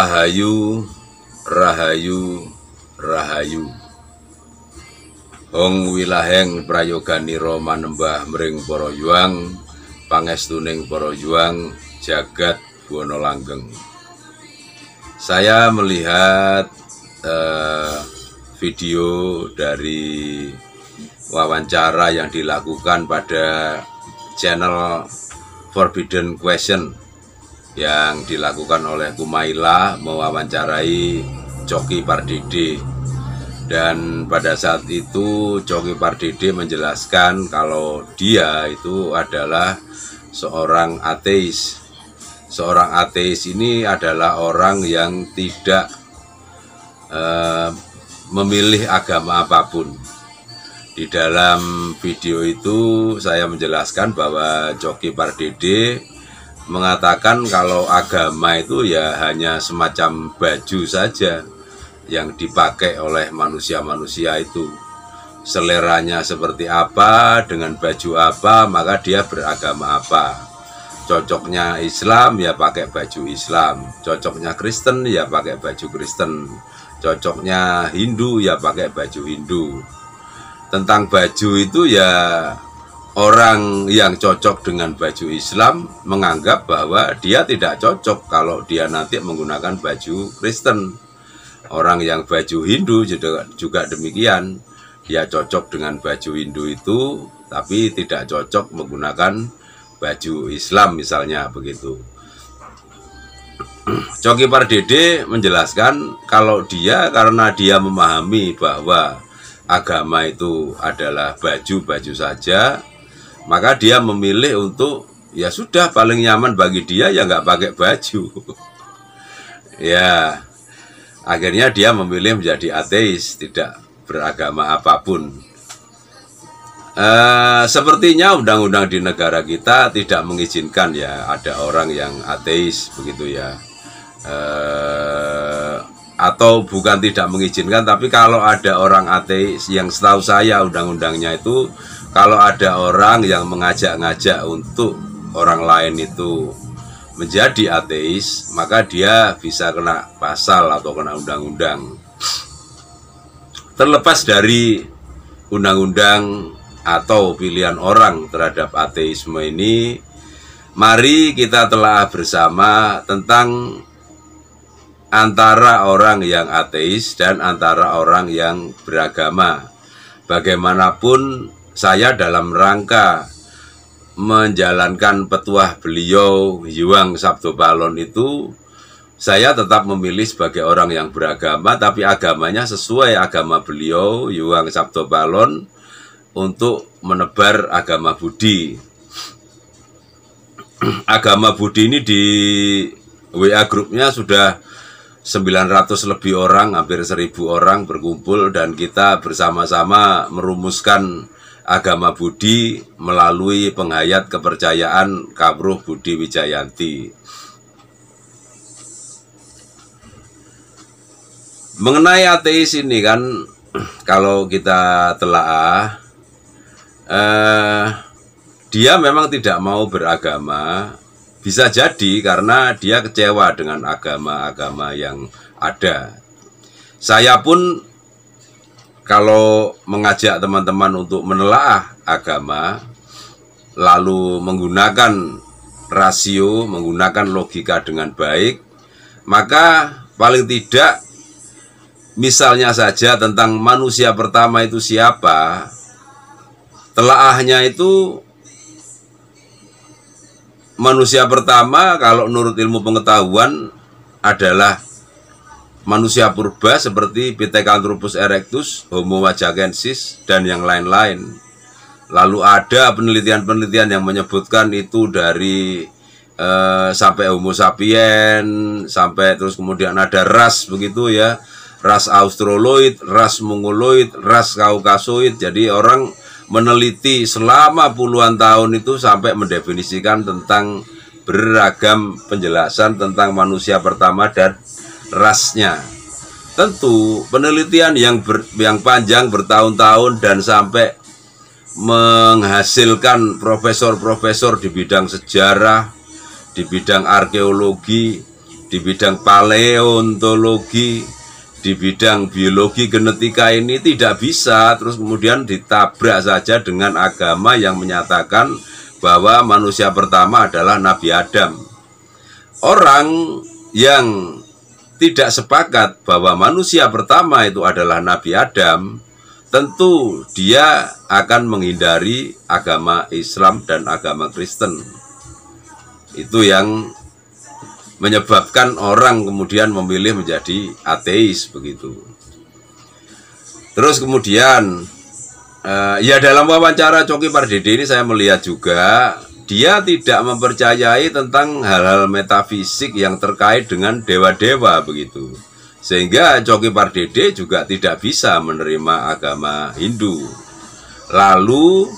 Rahayu, Rahayu, Rahayu. Hong wilaheng prayoganiro manembah mring para yuang pangestuning para juang, jagat Buono langgeng. Saya melihat eh, video dari wawancara yang dilakukan pada channel Forbidden Question yang dilakukan oleh Kumaila mewawancarai Coki Pardede dan pada saat itu Coki Pardede menjelaskan kalau dia itu adalah seorang ateis seorang ateis ini adalah orang yang tidak eh, memilih agama apapun di dalam video itu saya menjelaskan bahwa Joki Pardede mengatakan kalau agama itu ya hanya semacam baju saja yang dipakai oleh manusia-manusia itu. Seleranya seperti apa, dengan baju apa, maka dia beragama apa. Cocoknya Islam ya pakai baju Islam, cocoknya Kristen ya pakai baju Kristen, cocoknya Hindu ya pakai baju Hindu. Tentang baju itu ya orang yang cocok dengan baju Islam menganggap bahwa dia tidak cocok kalau dia nanti menggunakan baju Kristen. Orang yang baju Hindu juga demikian. Dia cocok dengan baju Hindu itu, tapi tidak cocok menggunakan baju Islam misalnya begitu. Coki Pardede menjelaskan kalau dia karena dia memahami bahwa agama itu adalah baju-baju saja, maka dia memilih untuk ya sudah paling nyaman bagi dia ya nggak pakai baju ya akhirnya dia memilih menjadi ateis tidak beragama apapun e, sepertinya undang-undang di negara kita tidak mengizinkan ya ada orang yang ateis begitu ya e, atau bukan tidak mengizinkan tapi kalau ada orang ateis yang setahu saya undang-undangnya itu kalau ada orang yang mengajak-ngajak untuk orang lain itu menjadi ateis, maka dia bisa kena pasal atau kena undang-undang. Terlepas dari undang-undang atau pilihan orang terhadap ateisme ini, mari kita telah bersama tentang antara orang yang ateis dan antara orang yang beragama. Bagaimanapun saya dalam rangka menjalankan petuah beliau Yuang Sabdo Palon itu saya tetap memilih sebagai orang yang beragama tapi agamanya sesuai agama beliau Yuang Sabdo Palon untuk menebar agama Budi agama Budi ini di WA grupnya sudah 900 lebih orang, hampir 1000 orang berkumpul dan kita bersama-sama merumuskan agama Budi melalui penghayat kepercayaan Kabruh Budi Wijayanti. Mengenai ateis ini kan kalau kita telah eh, dia memang tidak mau beragama bisa jadi karena dia kecewa dengan agama-agama yang ada. Saya pun kalau mengajak teman-teman untuk menelaah agama lalu menggunakan rasio, menggunakan logika dengan baik, maka paling tidak misalnya saja tentang manusia pertama itu siapa, telaahnya itu manusia pertama kalau menurut ilmu pengetahuan adalah manusia purba seperti Pithecanthropus erectus, Homo wajagensis, dan yang lain-lain. Lalu ada penelitian-penelitian yang menyebutkan itu dari eh, sampai Homo sapien, sampai terus kemudian ada ras begitu ya, ras Australoid, ras Mongoloid, ras Kaukasoid. Jadi orang meneliti selama puluhan tahun itu sampai mendefinisikan tentang beragam penjelasan tentang manusia pertama dan rasnya. Tentu penelitian yang ber, yang panjang bertahun-tahun dan sampai menghasilkan profesor-profesor di bidang sejarah, di bidang arkeologi, di bidang paleontologi, di bidang biologi genetika ini tidak bisa terus kemudian ditabrak saja dengan agama yang menyatakan bahwa manusia pertama adalah Nabi Adam. Orang yang tidak sepakat bahwa manusia pertama itu adalah Nabi Adam, tentu dia akan menghindari agama Islam dan agama Kristen. Itu yang menyebabkan orang kemudian memilih menjadi ateis begitu. Terus kemudian eh, ya dalam wawancara Coki Pardede ini saya melihat juga dia tidak mempercayai tentang hal-hal metafisik yang terkait dengan dewa-dewa begitu. Sehingga Coki Pardede juga tidak bisa menerima agama Hindu. Lalu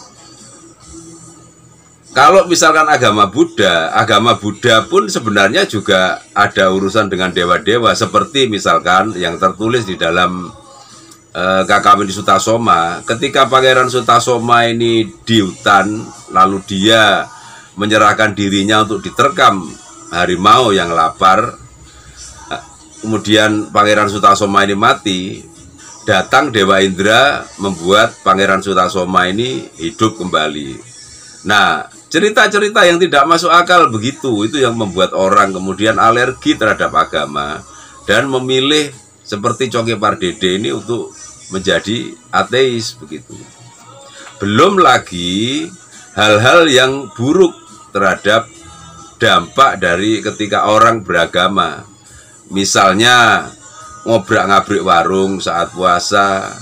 kalau misalkan agama Buddha, agama Buddha pun sebenarnya juga ada urusan dengan dewa-dewa seperti misalkan yang tertulis di dalam eh, di Sutasoma. Ketika Pangeran Sutasoma ini di hutan, lalu dia menyerahkan dirinya untuk diterkam harimau yang lapar kemudian Pangeran Sutasoma ini mati datang Dewa Indra membuat Pangeran Sutasoma ini hidup kembali nah cerita-cerita yang tidak masuk akal begitu itu yang membuat orang kemudian alergi terhadap agama dan memilih seperti Coki Pardede ini untuk menjadi ateis begitu belum lagi hal-hal yang buruk terhadap dampak dari ketika orang beragama. Misalnya ngobrak-ngabrik warung saat puasa,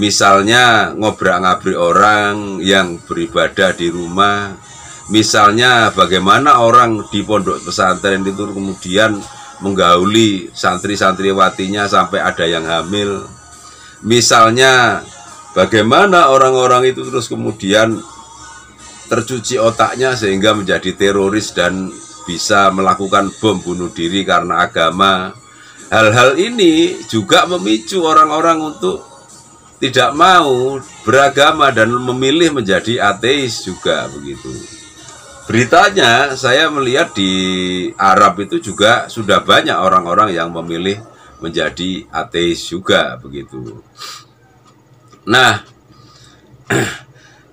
misalnya ngobrak-ngabrik orang yang beribadah di rumah, misalnya bagaimana orang di pondok pesantren itu kemudian menggauli santri santri watinya sampai ada yang hamil. Misalnya bagaimana orang-orang itu terus kemudian tercuci otaknya sehingga menjadi teroris dan bisa melakukan bom bunuh diri karena agama. Hal-hal ini juga memicu orang-orang untuk tidak mau beragama dan memilih menjadi ateis juga begitu. Beritanya saya melihat di Arab itu juga sudah banyak orang-orang yang memilih menjadi ateis juga begitu. Nah,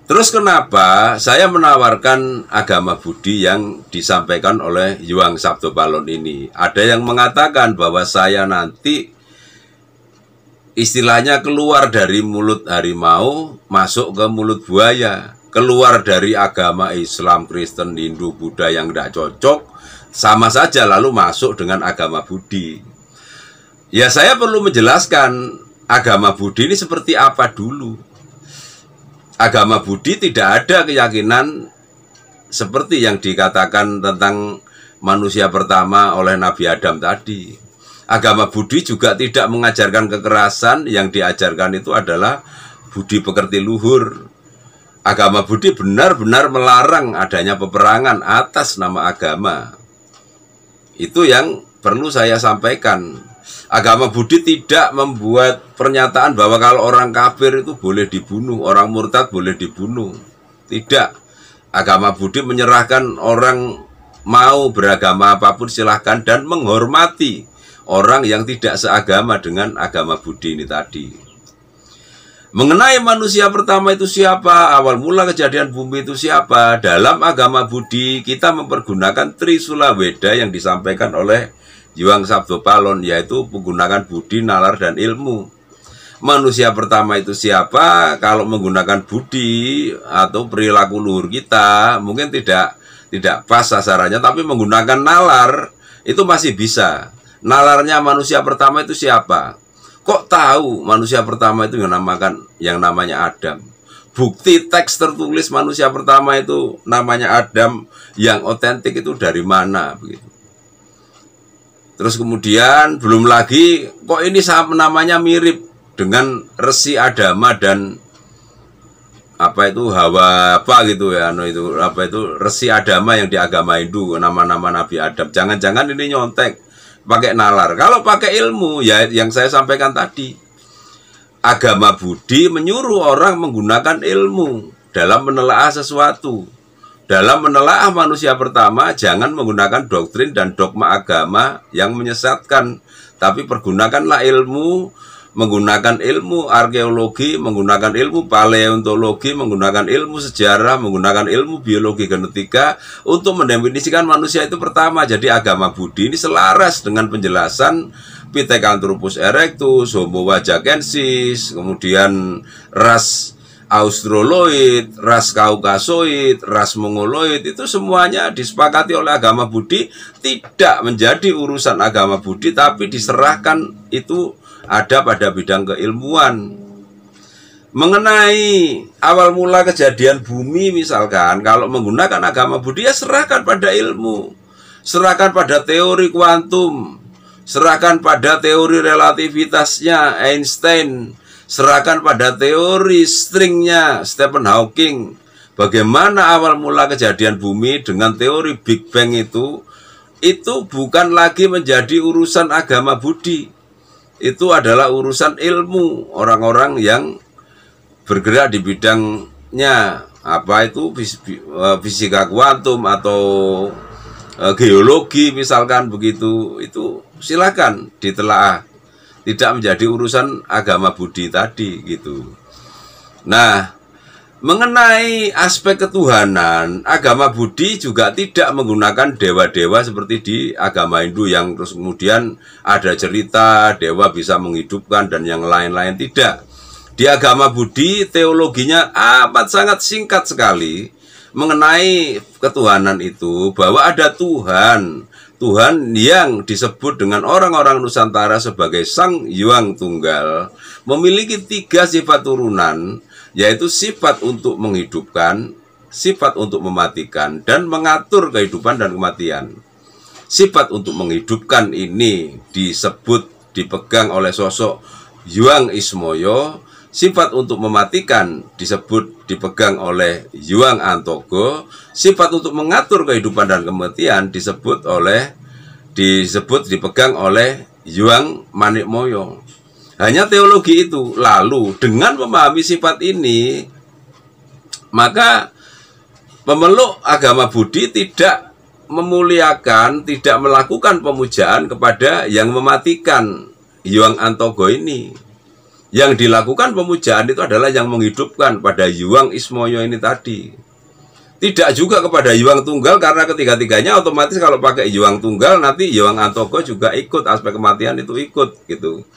Terus kenapa saya menawarkan agama Budi yang disampaikan oleh Yuang Sabto Balon ini? Ada yang mengatakan bahwa saya nanti istilahnya keluar dari mulut harimau, masuk ke mulut buaya. Keluar dari agama Islam, Kristen, Hindu, Buddha yang tidak cocok, sama saja lalu masuk dengan agama Budi. Ya saya perlu menjelaskan agama Budi ini seperti apa dulu agama Budi tidak ada keyakinan seperti yang dikatakan tentang manusia pertama oleh Nabi Adam tadi. Agama Budi juga tidak mengajarkan kekerasan, yang diajarkan itu adalah budi pekerti luhur. Agama Budi benar-benar melarang adanya peperangan atas nama agama. Itu yang perlu saya sampaikan. Agama Budi tidak membuat pernyataan bahwa kalau orang kafir itu boleh dibunuh, orang murtad boleh dibunuh. Tidak. Agama Budi menyerahkan orang mau beragama apapun silahkan dan menghormati orang yang tidak seagama dengan agama Budi ini tadi. Mengenai manusia pertama itu siapa, awal mula kejadian bumi itu siapa, dalam agama Budi kita mempergunakan Trisula Weda yang disampaikan oleh Jiwang Sabdo Palon yaitu menggunakan budi, nalar, dan ilmu. Manusia pertama itu siapa? Kalau menggunakan budi atau perilaku luhur kita mungkin tidak tidak pas sasarannya tapi menggunakan nalar itu masih bisa. Nalarnya manusia pertama itu siapa? Kok tahu manusia pertama itu yang namakan yang namanya Adam? Bukti teks tertulis manusia pertama itu namanya Adam yang otentik itu dari mana begitu? Terus kemudian belum lagi kok ini sama namanya mirip dengan resi adama dan apa itu hawa apa gitu ya no anu itu apa itu resi adama yang di agama Hindu nama-nama Nabi Adam jangan-jangan ini nyontek pakai nalar kalau pakai ilmu ya yang saya sampaikan tadi agama Budi menyuruh orang menggunakan ilmu dalam menelaah sesuatu dalam menelaah manusia pertama, jangan menggunakan doktrin dan dogma agama yang menyesatkan, tapi pergunakanlah ilmu, menggunakan ilmu arkeologi, menggunakan ilmu paleontologi, menggunakan ilmu sejarah, menggunakan ilmu biologi genetika untuk mendefinisikan manusia itu pertama. Jadi agama Budi ini selaras dengan penjelasan Pithecanthropus erectus, Homo wajakensis, kemudian ras Australoid, ras Kaukasoid, ras Mongoloid itu semuanya disepakati oleh agama Budi tidak menjadi urusan agama Budi tapi diserahkan itu ada pada bidang keilmuan. Mengenai awal mula kejadian bumi misalkan kalau menggunakan agama Budi ya serahkan pada ilmu, serahkan pada teori kuantum, serahkan pada teori relativitasnya Einstein serahkan pada teori stringnya Stephen Hawking. Bagaimana awal mula kejadian bumi dengan teori Big Bang itu, itu bukan lagi menjadi urusan agama budi. Itu adalah urusan ilmu orang-orang yang bergerak di bidangnya apa itu eh, fisika kuantum atau eh, geologi misalkan begitu itu silakan ditelaah tidak menjadi urusan agama Budi tadi gitu. Nah, mengenai aspek ketuhanan, agama Budi juga tidak menggunakan dewa-dewa seperti di agama Hindu yang terus kemudian ada cerita dewa bisa menghidupkan dan yang lain-lain tidak. Di agama Budi teologinya amat sangat singkat sekali mengenai ketuhanan itu bahwa ada Tuhan Tuhan yang disebut dengan orang-orang Nusantara sebagai Sang Yuang Tunggal memiliki tiga sifat turunan, yaitu sifat untuk menghidupkan, sifat untuk mematikan, dan mengatur kehidupan dan kematian. Sifat untuk menghidupkan ini disebut dipegang oleh sosok Yuang Ismoyo Sifat untuk mematikan disebut dipegang oleh Yuang Antogo. Sifat untuk mengatur kehidupan dan kematian disebut oleh disebut dipegang oleh Yuang Manikmoyo. Hanya teologi itu. Lalu dengan memahami sifat ini, maka pemeluk agama Budi tidak memuliakan, tidak melakukan pemujaan kepada yang mematikan Yuang Antogo ini. Yang dilakukan pemujaan itu adalah yang menghidupkan pada Yuang Ismoyo ini tadi. Tidak juga kepada Yuang Tunggal karena ketiga-tiganya otomatis kalau pakai Yuang Tunggal nanti Yuang Antoko juga ikut aspek kematian itu ikut gitu.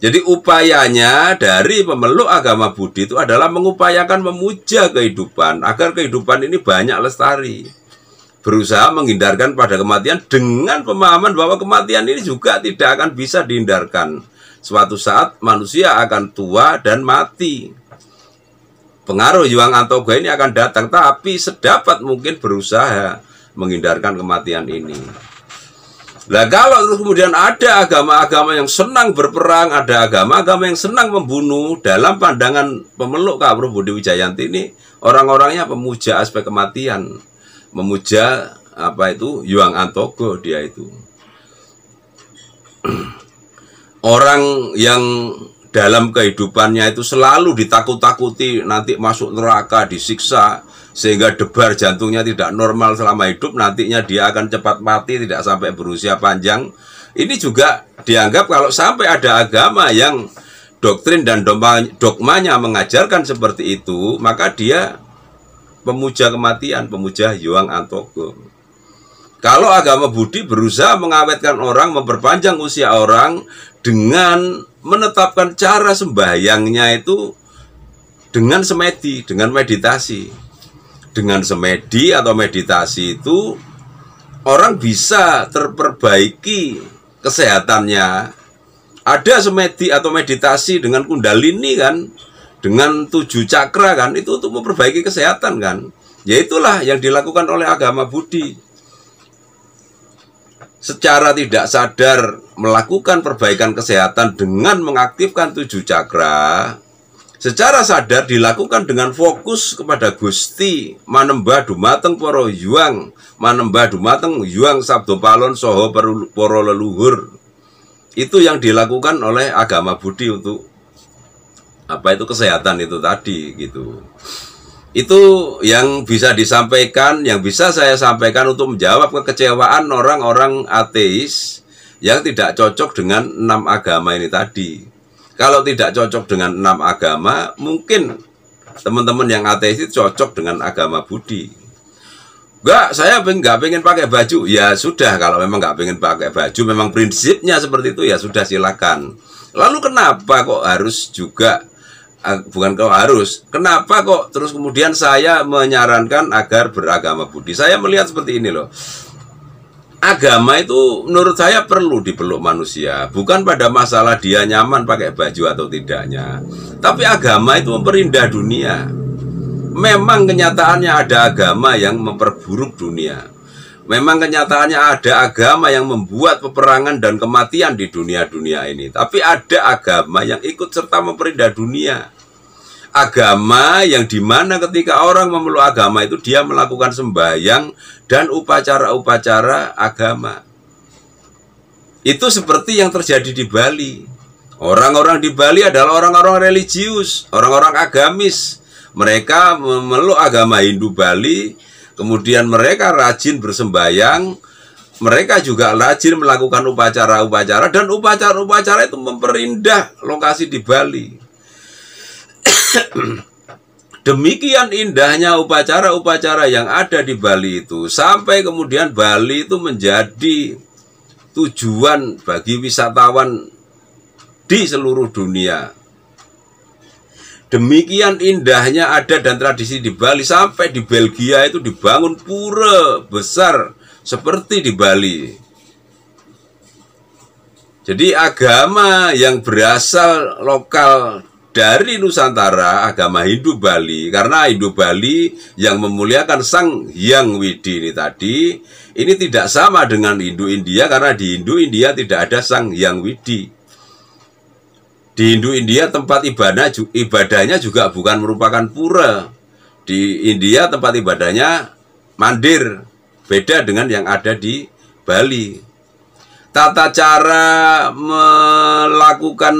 Jadi upayanya dari pemeluk agama Budi itu adalah mengupayakan memuja kehidupan agar kehidupan ini banyak lestari. Berusaha menghindarkan pada kematian dengan pemahaman bahwa kematian ini juga tidak akan bisa dihindarkan. Suatu saat manusia akan tua dan mati. Pengaruh yuang antoga ini akan datang, tapi sedapat mungkin berusaha menghindarkan kematian ini. Nah kalau terus kemudian ada agama-agama yang senang berperang, ada agama-agama yang senang membunuh, dalam pandangan pemeluk Kak Budi Wijayanti ini, orang-orangnya pemuja aspek kematian, memuja apa itu Yuang Antogo dia itu. orang yang dalam kehidupannya itu selalu ditakut-takuti nanti masuk neraka, disiksa sehingga debar jantungnya tidak normal selama hidup, nantinya dia akan cepat mati tidak sampai berusia panjang. Ini juga dianggap kalau sampai ada agama yang doktrin dan dogmanya mengajarkan seperti itu, maka dia pemuja kematian, pemuja Yuang Antogo kalau agama Budi berusaha mengawetkan orang, memperpanjang usia orang dengan menetapkan cara sembahyangnya itu dengan semedi, dengan meditasi. Dengan semedi atau meditasi itu orang bisa terperbaiki kesehatannya. Ada semedi atau meditasi dengan kundalini kan, dengan tujuh cakra kan, itu untuk memperbaiki kesehatan kan. Yaitulah yang dilakukan oleh agama Budi secara tidak sadar melakukan perbaikan kesehatan dengan mengaktifkan tujuh cakra secara sadar dilakukan dengan fokus kepada Gusti manembah dumateng poro yuang manembah dumateng yuang sabdo palon soho poro leluhur itu yang dilakukan oleh agama Budi untuk apa itu kesehatan itu tadi gitu itu yang bisa disampaikan, yang bisa saya sampaikan untuk menjawab kekecewaan orang-orang ateis yang tidak cocok dengan enam agama ini tadi. Kalau tidak cocok dengan enam agama, mungkin teman-teman yang ateis itu cocok dengan agama Budi. Enggak, saya nggak pengen pakai baju. Ya sudah, kalau memang nggak pengen pakai baju, memang prinsipnya seperti itu, ya sudah silakan. Lalu kenapa kok harus juga Ah, bukan kau harus. Kenapa kok terus kemudian saya menyarankan agar beragama Budi? Saya melihat seperti ini loh. Agama itu menurut saya perlu dipeluk manusia, bukan pada masalah dia nyaman pakai baju atau tidaknya. Tapi agama itu memperindah dunia. Memang kenyataannya ada agama yang memperburuk dunia. Memang kenyataannya ada agama yang membuat peperangan dan kematian di dunia-dunia ini. Tapi ada agama yang ikut serta memperindah dunia. Agama yang dimana ketika orang memeluk agama itu dia melakukan sembahyang dan upacara-upacara agama. Itu seperti yang terjadi di Bali. Orang-orang di Bali adalah orang-orang religius, orang-orang agamis. Mereka memeluk agama Hindu Bali, Kemudian mereka rajin bersembayang, mereka juga rajin melakukan upacara-upacara dan upacara-upacara itu memperindah lokasi di Bali. Demikian indahnya upacara-upacara yang ada di Bali itu sampai kemudian Bali itu menjadi tujuan bagi wisatawan di seluruh dunia Demikian indahnya ada dan tradisi di Bali sampai di Belgia itu dibangun pura besar seperti di Bali. Jadi agama yang berasal lokal dari Nusantara, agama Hindu Bali, karena Hindu Bali yang memuliakan Sang Hyang Widi ini tadi, ini tidak sama dengan Hindu India karena di Hindu India tidak ada Sang Hyang Widi. Di Hindu India tempat ibadah ibadahnya juga bukan merupakan pura. Di India tempat ibadahnya mandir, beda dengan yang ada di Bali. Tata cara melakukan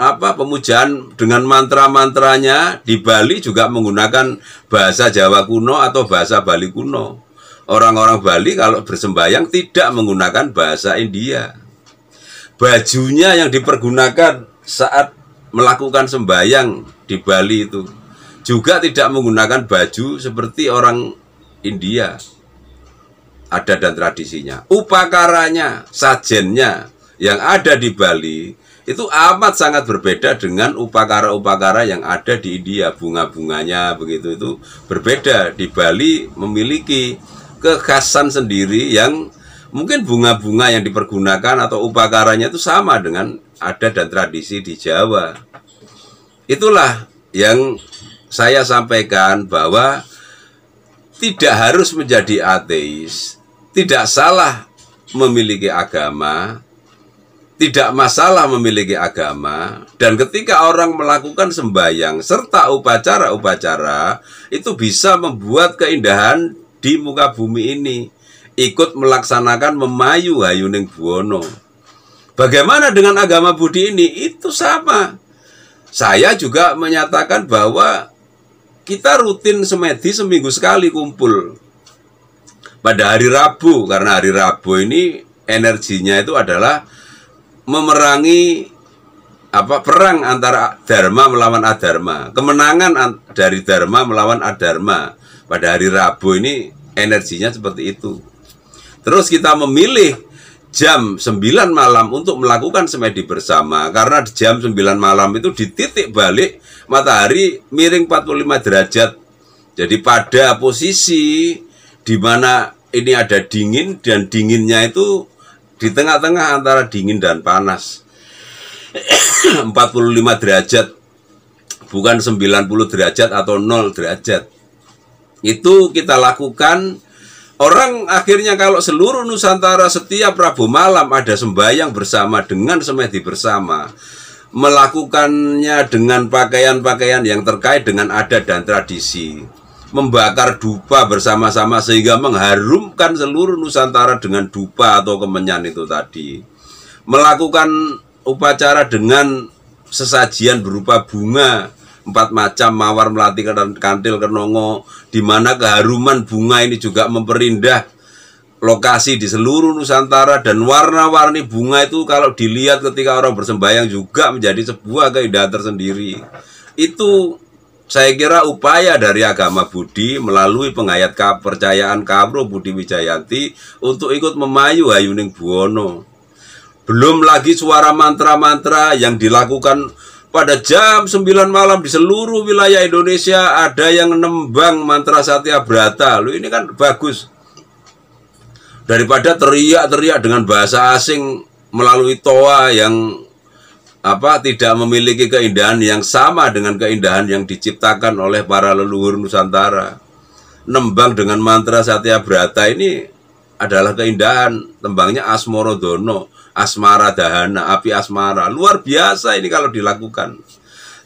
apa pemujaan dengan mantra-mantranya di Bali juga menggunakan bahasa Jawa kuno atau bahasa Bali kuno. Orang-orang Bali kalau bersembahyang tidak menggunakan bahasa India. Bajunya yang dipergunakan saat melakukan sembahyang di Bali itu juga tidak menggunakan baju seperti orang India ada dan tradisinya upakaranya sajennya yang ada di Bali itu amat sangat berbeda dengan upakara-upakara yang ada di India bunga-bunganya begitu itu berbeda di Bali memiliki kekhasan sendiri yang mungkin bunga-bunga yang dipergunakan atau upakaranya itu sama dengan adat dan tradisi di Jawa. Itulah yang saya sampaikan bahwa tidak harus menjadi ateis, tidak salah memiliki agama, tidak masalah memiliki agama, dan ketika orang melakukan sembahyang serta upacara-upacara, itu bisa membuat keindahan di muka bumi ini ikut melaksanakan memayu hayuning buwono. Bagaimana dengan agama Budi ini? Itu sama. Saya juga menyatakan bahwa kita rutin semedi seminggu sekali kumpul. Pada hari Rabu, karena hari Rabu ini energinya itu adalah memerangi apa perang antara dharma melawan adharma, kemenangan dari dharma melawan adharma. Pada hari Rabu ini energinya seperti itu. Terus kita memilih jam 9 malam untuk melakukan semedi bersama karena di jam 9 malam itu di titik balik matahari miring 45 derajat. Jadi pada posisi di mana ini ada dingin dan dinginnya itu di tengah-tengah antara dingin dan panas. 45 derajat bukan 90 derajat atau 0 derajat. Itu kita lakukan Orang akhirnya kalau seluruh Nusantara setiap Rabu malam ada sembahyang bersama dengan semedi bersama Melakukannya dengan pakaian-pakaian yang terkait dengan adat dan tradisi Membakar dupa bersama-sama sehingga mengharumkan seluruh Nusantara dengan dupa atau kemenyan itu tadi Melakukan upacara dengan sesajian berupa bunga empat macam mawar melati dan kantil kenongo di mana keharuman bunga ini juga memperindah lokasi di seluruh Nusantara dan warna-warni bunga itu kalau dilihat ketika orang bersembahyang juga menjadi sebuah keindahan tersendiri itu saya kira upaya dari agama Budi melalui pengayat kepercayaan Kabro Budi Wijayanti untuk ikut memayu Hayuning Buwono. Belum lagi suara mantra-mantra yang dilakukan pada jam 9 malam di seluruh wilayah Indonesia ada yang nembang mantra Satya Brata. Lu ini kan bagus. Daripada teriak-teriak dengan bahasa asing melalui toa yang apa tidak memiliki keindahan yang sama dengan keindahan yang diciptakan oleh para leluhur Nusantara. Nembang dengan mantra Satya Brata ini adalah keindahan, tembangnya Asmoro Dono asmara dahana, api asmara. Luar biasa ini kalau dilakukan.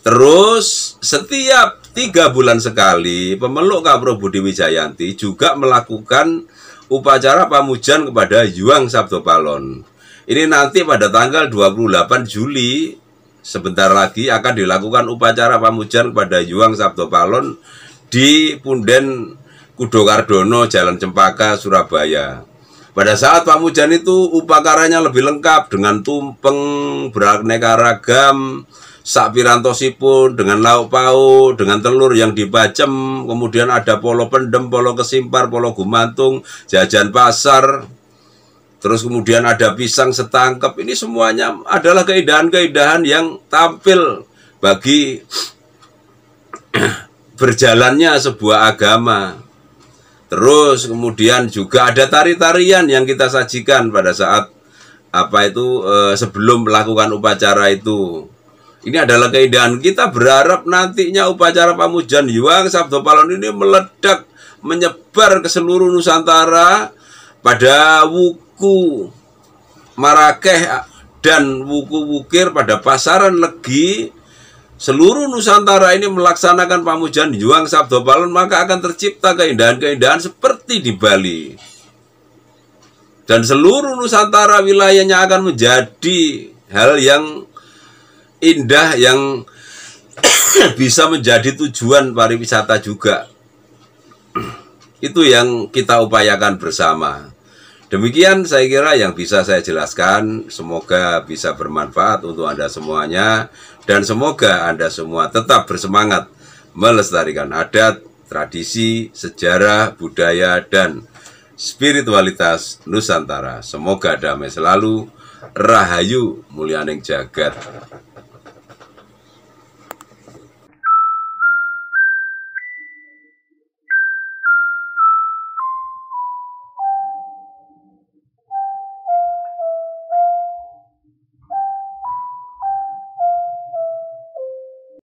Terus setiap tiga bulan sekali pemeluk Kapro Budi Wijayanti juga melakukan upacara pamujan kepada Yuang Sabdo Palon. Ini nanti pada tanggal 28 Juli sebentar lagi akan dilakukan upacara pamujan kepada Yuang Sabdo Palon di Punden Kudo Kardono Jalan Cempaka Surabaya. Pada saat Pak pamujan itu upakaranya lebih lengkap dengan tumpeng beraneka ragam, sak pirantosipun dengan lauk pauk, dengan telur yang dibacem, kemudian ada polo pendem, polo kesimpar, polo gumantung, jajan pasar, Terus kemudian ada pisang setangkep. Ini semuanya adalah keindahan-keindahan yang tampil bagi berjalannya sebuah agama. Terus kemudian juga ada tari-tarian yang kita sajikan pada saat apa itu eh, sebelum melakukan upacara itu. Ini adalah keindahan kita berharap nantinya upacara pamujan Yuang Sabdo Palon ini meledak menyebar ke seluruh Nusantara pada wuku Marakeh dan wuku wukir pada pasaran Legi seluruh Nusantara ini melaksanakan pamujan Juang Sabdo Palon, maka akan tercipta keindahan-keindahan seperti di Bali. Dan seluruh Nusantara wilayahnya akan menjadi hal yang indah, yang bisa menjadi tujuan pariwisata juga. Itu yang kita upayakan bersama. Demikian saya kira yang bisa saya jelaskan. Semoga bisa bermanfaat untuk Anda semuanya dan semoga Anda semua tetap bersemangat melestarikan adat, tradisi, sejarah, budaya dan spiritualitas Nusantara. Semoga damai selalu. Rahayu mulianing jagat.